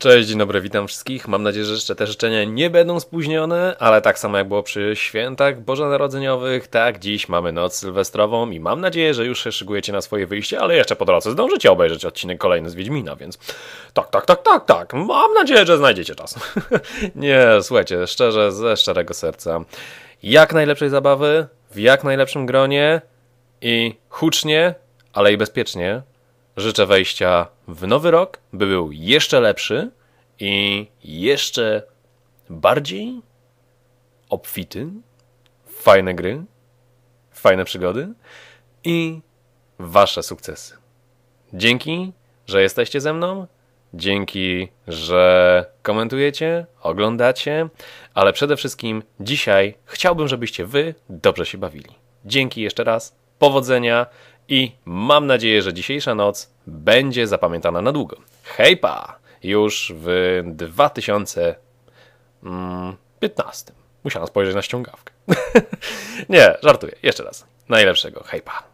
Cześć, dzień dobry, witam wszystkich. Mam nadzieję, że jeszcze te życzenia nie będą spóźnione, ale tak samo jak było przy świętach bożonarodzeniowych, tak dziś mamy noc sylwestrową i mam nadzieję, że już się szykujecie na swoje wyjście, ale jeszcze po drodze zdążycie obejrzeć odcinek kolejny z Wiedźmina, więc tak, tak, tak, tak, tak. Mam nadzieję, że znajdziecie czas. nie, słuchajcie, szczerze, ze szczerego serca. Jak najlepszej zabawy, w jak najlepszym gronie i hucznie, ale i bezpiecznie. Życzę wejścia w nowy rok, by był jeszcze lepszy i jeszcze bardziej obfity, fajne gry, fajne przygody i wasze sukcesy. Dzięki, że jesteście ze mną. Dzięki, że komentujecie, oglądacie, ale przede wszystkim dzisiaj chciałbym, żebyście wy dobrze się bawili. Dzięki jeszcze raz, powodzenia i mam nadzieję, że dzisiejsza noc będzie zapamiętana na długo. Hejpa! Już w 2015. Musiałem spojrzeć na ściągawkę. Nie, żartuję. Jeszcze raz. Najlepszego. Hejpa!